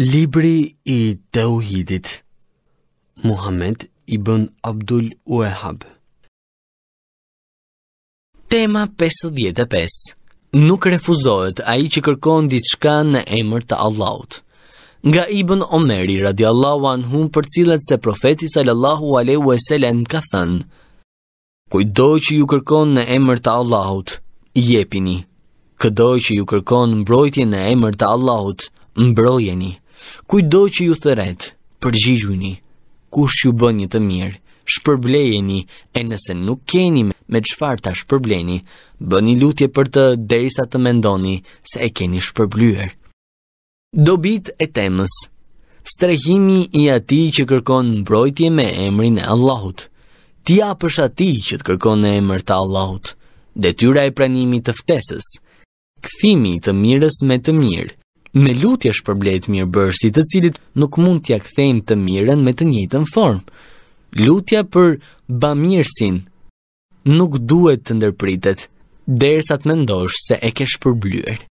Libri i Dauhidit Muhammed ibn Abdul Uehab Tema 55 Nuk refuzohet ai që kërkon diçka në emër të Allahut. Nga Ibn Omeri radiallahu anhu për cilat se profeti sallallahu aleyhu e selen ka thënë Kujdo që ju kërkon në emër të Allahut, jepini. Këdo që ju kërkon mbrojtje në emër të Allahut, mbrojeni. Kujdo që ju thëret, përgjigjuni, kush ju bën një të mirë, shpërblejeni, e nëse nuk keni me qëfar ta shpërbleni, bëni lutje për të derisa të mendoni se e keni shpërblyer. Dobit e temës Strehimi i ati që kërkon mbrojtje me emrin e Allahut Ti apësh ati që të kërkon e emr të Allahut Detyra e pranimi të ftesës Këthimi të mirës me të mirë me lutje shpërblet mirë bërësi të cilit nuk mund t'ja kthejmë të mirën me të njëtën formë. Lutja për mirësin nuk duhet të ndërpritet, të mendosh se e ke shpërblyer.